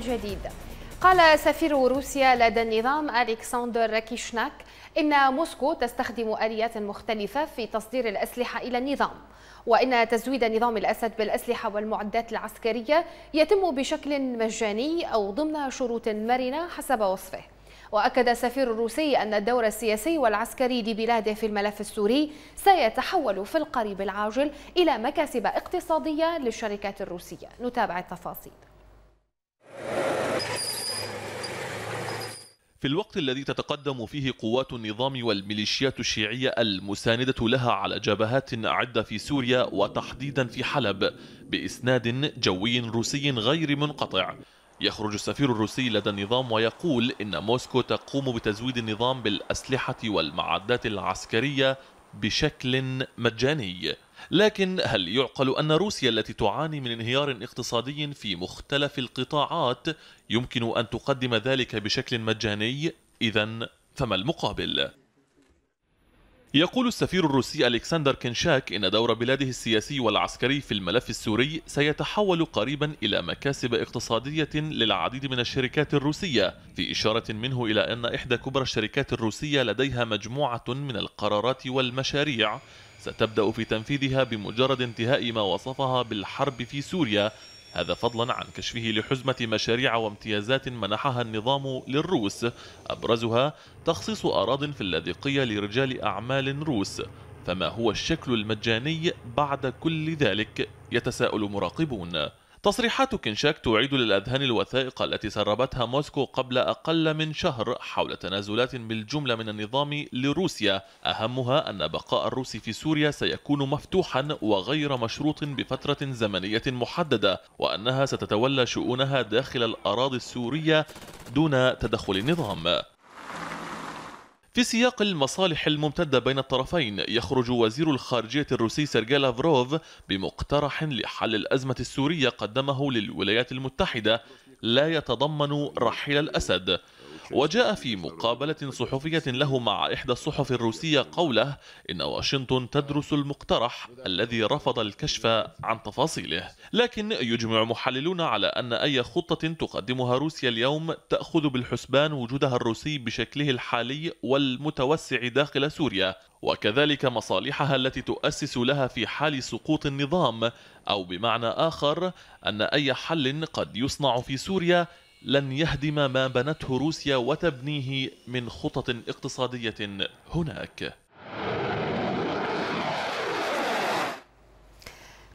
جديد قال سفير روسيا لدى النظام ألكسندر راكيشناك إن موسكو تستخدم آليات مختلفة في تصدير الأسلحة إلى النظام وإن تزويد نظام الأسد بالأسلحة والمعدات العسكرية يتم بشكل مجاني أو ضمن شروط مرنة حسب وصفه وأكد سفير الروسي أن الدور السياسي والعسكري لبلاده في الملف السوري سيتحول في القريب العاجل إلى مكاسب اقتصادية للشركات الروسية نتابع التفاصيل في الوقت الذي تتقدم فيه قوات النظام والميليشيات الشيعية المساندة لها على جبهات عدة في سوريا وتحديدا في حلب بإسناد جوي روسي غير منقطع يخرج السفير الروسي لدى النظام ويقول إن موسكو تقوم بتزويد النظام بالأسلحة والمعدات العسكرية بشكل مجاني لكن هل يعقل أن روسيا التي تعاني من انهيار اقتصادي في مختلف القطاعات يمكن أن تقدم ذلك بشكل مجاني؟ إذا فما المقابل؟ يقول السفير الروسي ألكسندر كنشاك إن دور بلاده السياسي والعسكري في الملف السوري سيتحول قريبا إلى مكاسب اقتصادية للعديد من الشركات الروسية في إشارة منه إلى أن إحدى كبرى الشركات الروسية لديها مجموعة من القرارات والمشاريع ستبدأ في تنفيذها بمجرد انتهاء ما وصفها بالحرب في سوريا هذا فضلا عن كشفه لحزمة مشاريع وامتيازات منحها النظام للروس أبرزها تخصيص أراض في اللاذقية لرجال أعمال روس فما هو الشكل المجاني بعد كل ذلك يتساءل مراقبون تصريحات كنشاك تعيد للأذهان الوثائق التي سربتها موسكو قبل أقل من شهر حول تنازلات بالجملة من النظام لروسيا أهمها أن بقاء الروس في سوريا سيكون مفتوحا وغير مشروط بفترة زمنية محددة وأنها ستتولى شؤونها داخل الأراضي السورية دون تدخل النظام في سياق المصالح الممتدة بين الطرفين يخرج وزير الخارجية الروسي سيرجي لافروف بمقترح لحل الأزمة السورية قدمه للولايات المتحدة لا يتضمن رحيل الأسد وجاء في مقابلة صحفية له مع إحدى الصحف الروسية قوله إن واشنطن تدرس المقترح الذي رفض الكشف عن تفاصيله لكن يجمع محللون على أن أي خطة تقدمها روسيا اليوم تأخذ بالحسبان وجودها الروسي بشكله الحالي والمتوسع داخل سوريا وكذلك مصالحها التي تؤسس لها في حال سقوط النظام أو بمعنى آخر أن أي حل قد يصنع في سوريا لن يهدم ما بنته روسيا وتبنيه من خطط اقتصادية هناك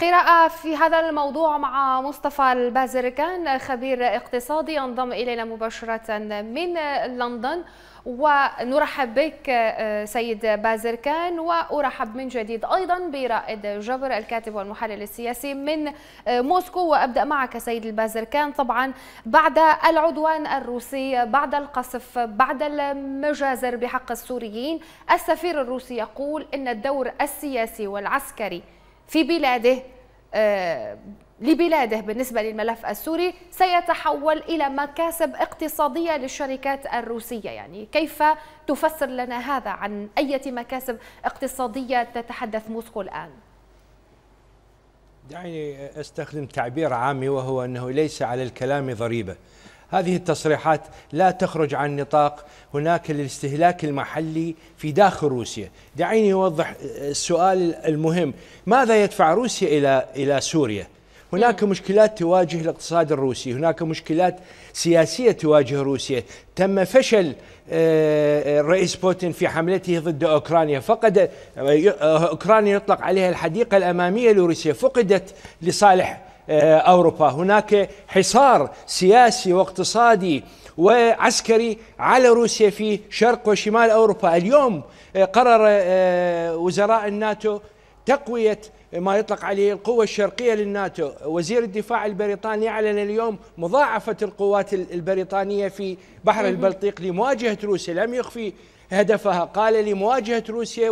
قراءة في هذا الموضوع مع مصطفى البازركان خبير اقتصادي ينضم إلينا مباشرة من لندن ونرحب بك آه، سيد بازركان وأرحب من جديد أيضا برائد جبر الكاتب والمحلل السياسي من آه، موسكو وأبدأ معك سيد البازركان طبعا بعد العدوان الروسي بعد القصف بعد المجازر بحق السوريين السفير الروسي يقول أن الدور السياسي والعسكري في بلاده آه، لبلاده بالنسبة للملف السوري سيتحول إلى مكاسب اقتصادية للشركات الروسية يعني كيف تفسر لنا هذا عن أي مكاسب اقتصادية تتحدث موسكو الآن؟ دعني أستخدم تعبير عامي وهو أنه ليس على الكلام ضريبة هذه التصريحات لا تخرج عن نطاق هناك الاستهلاك المحلي في داخل روسيا دعيني أوضح السؤال المهم ماذا يدفع روسيا إلى إلى سوريا هناك مشكلات تواجه الاقتصاد الروسي هناك مشكلات سياسية تواجه روسيا تم فشل آه، آه، الرئيس بوتين في حملته ضد أوكرانيا فقد آه، أوكرانيا يطلق عليها الحديقة الأمامية لروسيا فقدت لصالح آه، أوروبا هناك حصار سياسي واقتصادي وعسكري على روسيا في شرق وشمال أوروبا اليوم آه، قرر آه، وزراء الناتو تقوية ما يطلق عليه القوة الشرقية للناتو وزير الدفاع البريطاني أعلن اليوم مضاعفة القوات البريطانية في بحر البلطيق لمواجهة روسيا لم يخفي هدفها قال لمواجهة روسيا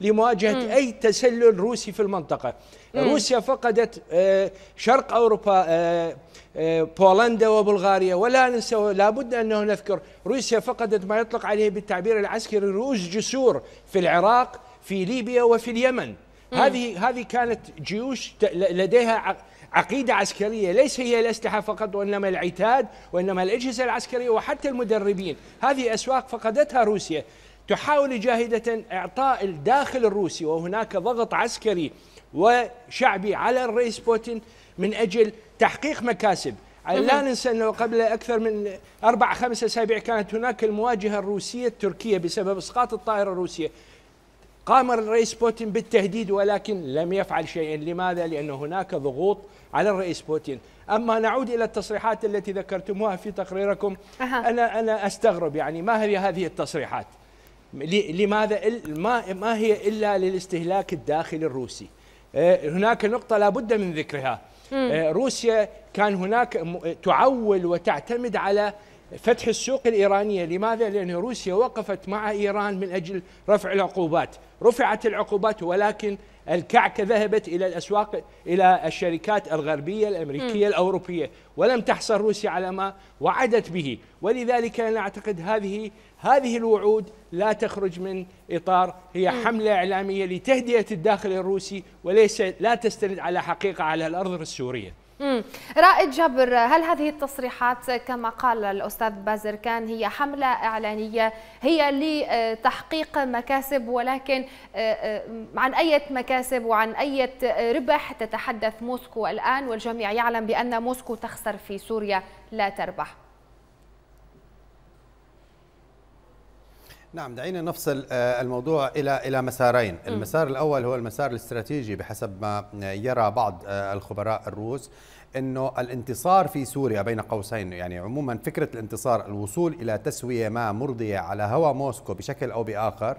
ولمواجهة أي تسلل روسي في المنطقة روسيا فقدت آه، شرق أوروبا آه، آه، بولندا وبلغاريا ولا ننسى لابد أنه نذكر روسيا فقدت ما يطلق عليه بالتعبير العسكري رؤوس جسور في العراق في ليبيا وفي اليمن هذه هذه كانت جيوش لديها عقيدة عسكرية ليس هي الأسلحة فقط وإنما العتاد وإنما الأجهزة العسكرية وحتى المدربين هذه أسواق فقدتها روسيا تحاول جاهدة إعطاء الداخل الروسي وهناك ضغط عسكري وشعبي على الرئيس بوتين من أجل تحقيق مكاسب لا ننسى أنه قبل أكثر من أربع خمس أسابيع كانت هناك المواجهة الروسية التركية بسبب إسقاط الطائرة الروسية قام الرئيس بوتين بالتهديد ولكن لم يفعل شيئا لماذا؟ لأن هناك ضغوط على الرئيس بوتين أما نعود إلى التصريحات التي ذكرتموها في تقريركم أه. أنا, أنا أستغرب يعني ما هي هذه التصريحات لماذا ما هي إلا للاستهلاك الداخلي الروسي إيه، هناك نقطة لابد من ذكرها إيه، روسيا كان هناك تعول وتعتمد على فتح السوق الإيرانية لماذا؟ لأن روسيا وقفت مع إيران من أجل رفع العقوبات رفعت العقوبات ولكن الكعكة ذهبت إلى الأسواق إلى الشركات الغربية الأمريكية م. الأوروبية ولم تحصل روسيا على ما وعدت به ولذلك أنا أعتقد هذه هذه الوعود لا تخرج من إطار هي م. حملة إعلامية لتهدئة الداخل الروسي وليس لا تستند على حقيقة على الأرض السورية رائد جبر هل هذه التصريحات كما قال الأستاذ بازركان هي حملة إعلانية هي لتحقيق مكاسب ولكن آه، آه، عن أي مكاسب وعن أي ربح تتحدث موسكو الآن والجميع يعلم بأن موسكو تخسر في سوريا لا تربح نعم دعينا نفصل آه، الموضوع الى الى مسارين، المسار الاول هو المسار الاستراتيجي بحسب ما يرى بعض آه، الخبراء الروس انه الانتصار في سوريا بين قوسين يعني عموما فكره الانتصار الوصول الى تسويه ما مرضيه على هوى موسكو بشكل او باخر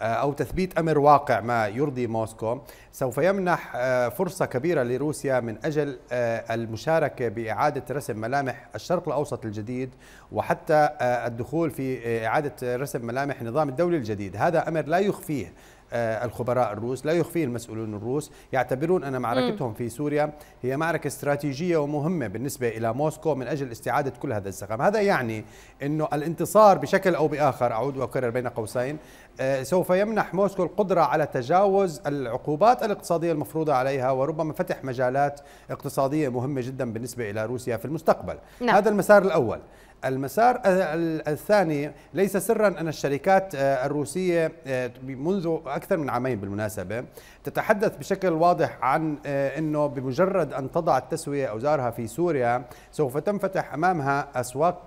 آه، أو تثبيت أمر واقع ما يرضي موسكو سوف يمنح آه، فرصة كبيرة لروسيا من أجل آه، المشاركة بإعادة رسم ملامح الشرق الأوسط الجديد وحتى الدخول في إعادة رسم ملامح نظام الدولي الجديد هذا أمر لا يخفيه آه، الخبراء الروس لا يخفيه المسؤولون الروس يعتبرون أن معركتهم في سوريا هي معركة استراتيجية ومهمة بالنسبة إلى موسكو من أجل استعادة كل هذا الزخم هذا يعني أنه الانتصار بشكل أو بآخر أعود وأكرر بين قوسين آه، سوف يمنح موسكو القدرة على تجاوز العقوبات الاقتصادية المفروضة عليها وربما فتح مجالات اقتصادية مهمة جدا بالنسبة إلى روسيا في المستقبل نعم. هذا المسار الأول المسار الثاني ليس سرا أن الشركات آه، الروسية آه، منذ أكثر من عامين بالمناسبة تتحدث بشكل واضح عن آه، أنه بمجرد أن تضع التسوية أوزارها في سوريا سوف تنفتح أمامها أسواق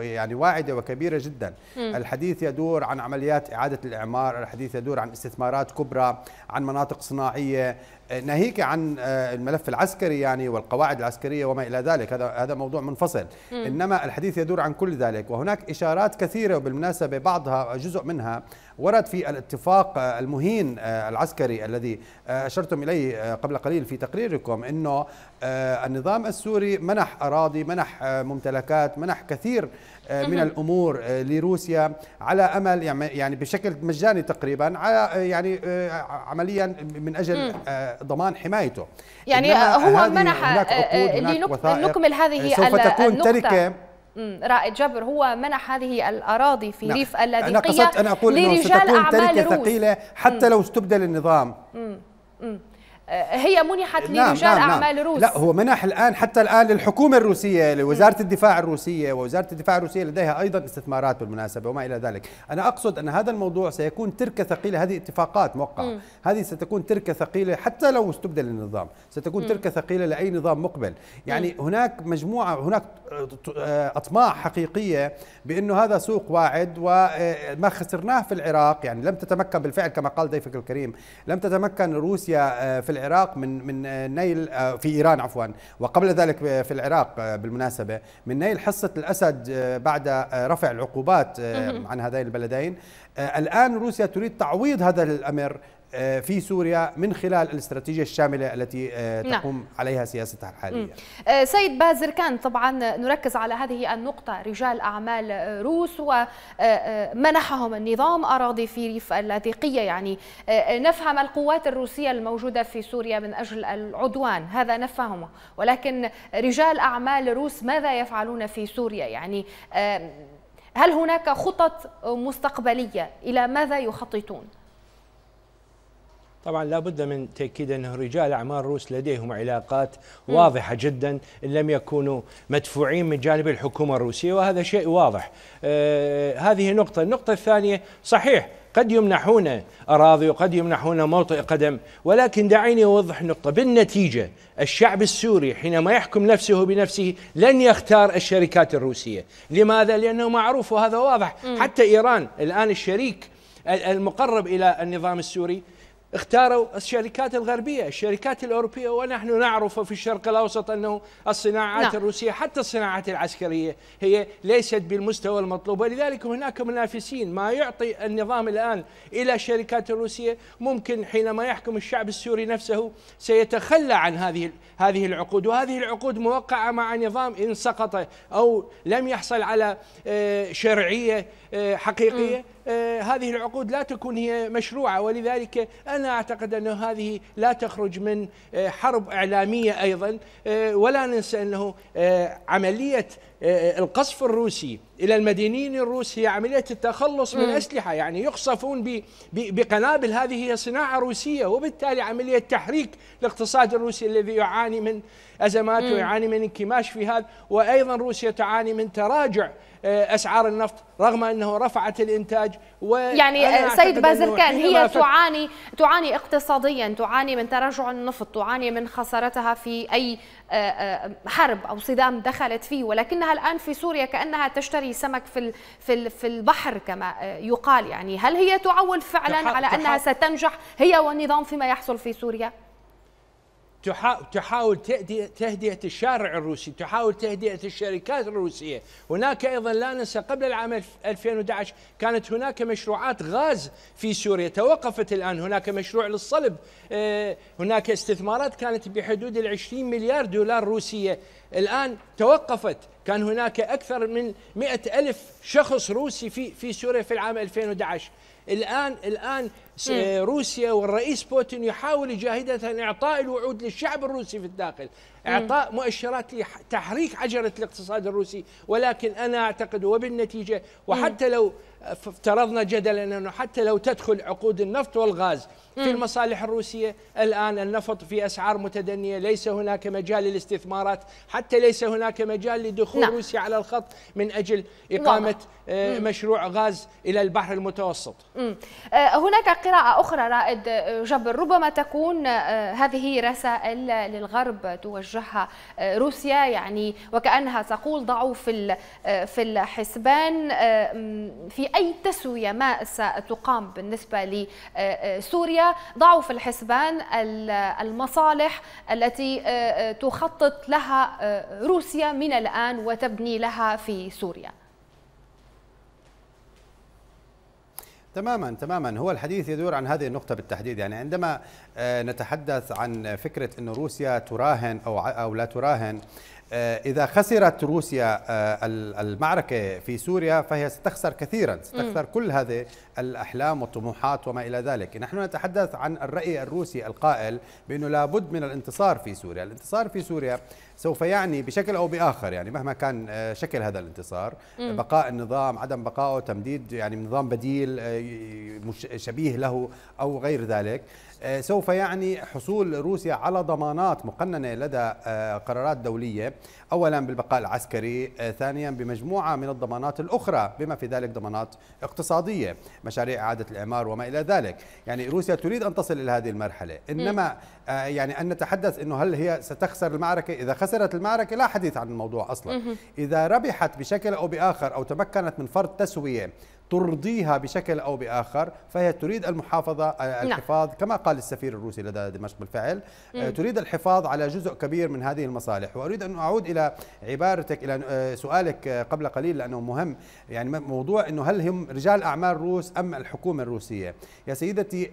يعني واعدة وكبيرة جدا الحديث يدور عن عمليات إعادة الإعمار الحديث يدور عن استثمارات كبرى عن مناطق صناعية ناهيك عن الملف العسكري يعني والقواعد العسكرية وما إلى ذلك هذا هذا موضوع منفصل إنما الحديث يدور يدور عن كل ذلك وهناك إشارات كثيرة وبالمناسبة بعضها جزء منها ورد في الاتفاق آه، المهين آه، العسكري الذي آه، أشرتم إليه قبل قليل في تقريركم أنه النظام السوري منح أراضي منح ممتلكات منح كثير من الامور لروسيا على امل يعني, يعني بشكل مجاني تقريبا على يعني عمليا من اجل ضمان حمايته يعني هو منح لنكمل هذه سوف تكون النقطة. تركه رائد جبر هو منح هذه الأراضي في نعم. ريف اللاذقية أنا قصدت أن أقول أنه ستكون تركة ثقيلة حتى مم. لو استبدل النظام مم. مم. هي منحت نعم، لرجال نعم نعم اعمال روس لا هو منح الان حتى الان للحكومه الروسيه لوزاره الدفاع الروسيه ووزاره الدفاع الروسيه لديها ايضا استثمارات بالمناسبه وما الى ذلك انا اقصد ان هذا الموضوع سيكون تركه ثقيله هذه اتفاقات موقعه هذه ستكون تركه ثقيله حتى لو استبدل النظام ستكون م. تركه ثقيله لاي نظام مقبل يعني م. هناك مجموعه هناك اطماع حقيقيه بانه هذا سوق واعد وما آه، خسرناه في العراق يعني لم تتمكن بالفعل كما قال ضيفك الكريم لم تتمكن روسيا آه، في العراق من من آه، نيل آه، في ايران عفوا وقبل ذلك آه، في العراق بالمناسبه من نيل حصه الاسد بعد رفع العقوبات عن هذين البلدين الان روسيا تريد تعويض هذا الامر آه، في سوريا من خلال الاستراتيجية الشاملة التي آه، نعم. تقوم نعم. عليها سياستها الحالية آه، سيد بازركان طبعا نركز على هذه النقطة رجال أعمال روس ومنحهم النظام أراضي في ريف اللاذقية يعني نفهم القوات الروسية الموجودة في سوريا من أجل العدوان هذا نفهمه ولكن رجال أعمال روس ماذا يفعلون في سوريا يعني هل هناك خطط مستقبلية إلى ماذا يخططون؟ طبعا لابد من تأكيد أنه رجال أعمال روس لديهم علاقات واضحة جدا إن لم يكونوا مدفوعين من جانب الحكومة الروسية وهذا شيء واضح آه هذه نقطة النقطة الثانية صحيح قد يمنحون أراضي وقد يمنحون موطئ قدم ولكن دعيني أوضح نقطة بالنتيجة الشعب السوري حينما يحكم نفسه بنفسه لن يختار الشركات الروسية لماذا؟ لأنه معروف وهذا واضح حتى إيران الآن الشريك المقرب إلى النظام السوري اختاروا الشركات الغربية الشركات الأوروبية ونحن نعرف في الشرق الأوسط أنه الصناعات نعم. الروسية حتى الصناعات العسكرية هي ليست بالمستوى المطلوب ولذلك هناك منافسين ما يعطي النظام الآن إلى الشركات الروسية ممكن حينما يحكم الشعب السوري نفسه سيتخلى عن هذه هذه العقود وهذه العقود موقعة مع نظام إن سقط أو لم يحصل على آه، شرعية آه، حقيقية م. آه، هذه العقود لا تكون هي مشروعة ولذلك أنا أعتقد أن هذه لا تخرج من آه، حرب إعلامية أيضا آه، ولا ننسى أنه آه، عملية القصف الروسي إلى المدينين الروس هي عملية التخلص من أسلحة يعني يقصفون بقنابل هذه هي صناعة روسية وبالتالي عملية تحريك الاقتصاد الروسي الذي يعاني من أزمات ويعاني من انكماش في هذا وأيضا روسيا تعاني من تراجع آه، أسعار النفط رغم أنه رفعت الإنتاج و يعني آه، سيد بازركان هي تعاني تعاني اقتصاديا تعاني من تراجع النفط تعاني من خسارتها في أي آه، حرب أو صدام دخلت فيه ولكنها الآن في سوريا كأنها تشتري تشتري سمك في في في البحر كما آه، يقال يعني هل هي تعول فعلا على انها ستنجح هي والنظام فيما يحصل في سوريا تحاول تهدئة الشارع الروسي تحاول تهدئة الشركات الروسية هناك أيضا لا ننسى قبل العام 2011 كانت هناك مشروعات غاز في سوريا توقفت الآن هناك مشروع للصلب آه، هناك استثمارات كانت بحدود العشرين مليار دولار روسية الآن توقفت كان هناك أكثر من مئة ألف شخص روسي في, في سوريا في العام 2011 الآن الآن روسيا والرئيس بوتين يحاول جاهدة إعطاء الوعود للشعب الروسي في الداخل إعطاء مؤشرات لتحريك عجلة الاقتصاد الروسي ولكن أنا أعتقد وبالنتيجة وحتى لو افترضنا جدلا أنه حتى لو تدخل عقود النفط والغاز في المصالح الروسية الآن النفط في أسعار متدنية ليس هناك مجال للاستثمارات حتى ليس هناك مجال لدخول نعم. روسيا على الخط من أجل إقامة نعم. مشروع غاز إلى البحر المتوسط آه، هناك قراءة أخرى رائد جبر ربما تكون آه، هذه رسائل للغرب توجهها آه، روسيا يعني وكأنها تقول ضعوا في آه، في الحسبان في أي تسوية ما ستقام بالنسبة لسوريا ضعوا في الحسبان المصالح التي تخطط لها روسيا من الآن وتبني لها في سوريا تماما تماما هو الحديث يدور عن هذه النقطة بالتحديد يعني عندما آه، نتحدث عن فكرة أن روسيا تراهن أو, لا تراهن آه، إذا خسرت روسيا آه، المعركة في سوريا فهي ستخسر كثيرا ستخسر م. كل هذه الأحلام والطموحات وما إلى ذلك نحن نتحدث عن الرأي الروسي القائل بأنه لابد من الانتصار في سوريا الانتصار في سوريا سوف يعني بشكل أو بآخر يعني مهما كان آه، شكل هذا الانتصار م. بقاء النظام عدم بقائه تمديد يعني نظام بديل شبيه له أو غير ذلك آه، سوف يعني حصول روسيا على ضمانات مقننة لدى آه، قرارات دولية أولا بالبقاء العسكري آه، ثانيا بمجموعة من الضمانات الأخرى بما في ذلك ضمانات اقتصادية مشاريع إعادة الإعمار وما إلى ذلك يعني روسيا تريد أن تصل إلى هذه المرحلة إنما يعني أن نتحدث أنه هل هي ستخسر المعركة إذا خسرت المعركة لا حديث عن الموضوع أصلا إذا ربحت بشكل أو بآخر أو تمكنت من فرض تسوية ترضيها بشكل او باخر فهي تريد المحافظه آه، نعم. الحفاظ كما قال السفير الروسي لدى دمشق بالفعل آه، تريد الحفاظ على جزء كبير من هذه المصالح واريد ان اعود الى عبارتك الى آه، سؤالك قبل قليل لانه مهم يعني موضوع انه هل هم رجال اعمال روس ام الحكومه الروسيه يا سيدتي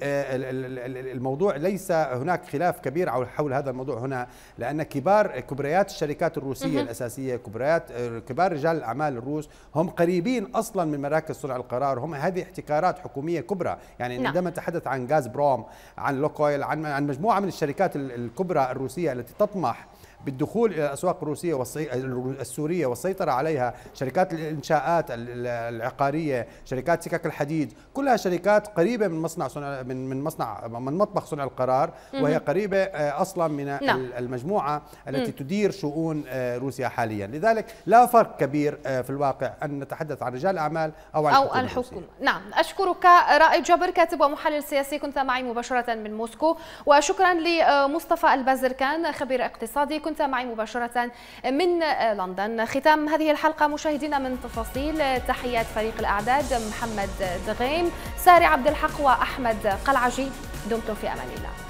الموضوع ليس هناك خلاف كبير حول هذا الموضوع هنا لان كبار كبريات الشركات الروسيه الاساسيه كبريات كبار رجال الاعمال الروس هم قريبين اصلا من مراكز صنع القرار هم هذه احتكارات حكوميه كبرى يعني نعم. عندما تحدث عن غاز بروم عن لوكويل عن عن مجموعه من الشركات الكبرى الروسيه التي تطمح بالدخول الى الاسواق الروسيه والصي... السوريه والسيطره عليها، شركات الانشاءات العقاريه، شركات سكك الحديد، كلها شركات قريبه من مصنع صنع من من مصنع من مطبخ صنع القرار وهي قريبه آه، اصلا من نعم. المجموعه التي تدير شؤون آه، روسيا حاليا، لذلك لا فرق كبير آه، في الواقع ان نتحدث عن رجال اعمال او عن او الحكومه, الحكومة. نعم، اشكرك رائد جبر كاتب ومحلل سياسي كنت معي مباشره من موسكو وشكرا لمصطفى البازركان خبير اقتصادي كنت كنت معي مباشرة من لندن ختام هذه الحلقة مشاهدينا من تفاصيل تحيات فريق الأعداد محمد دغيم ساري عبد الحق وأحمد قلعجي دمتم في أمان الله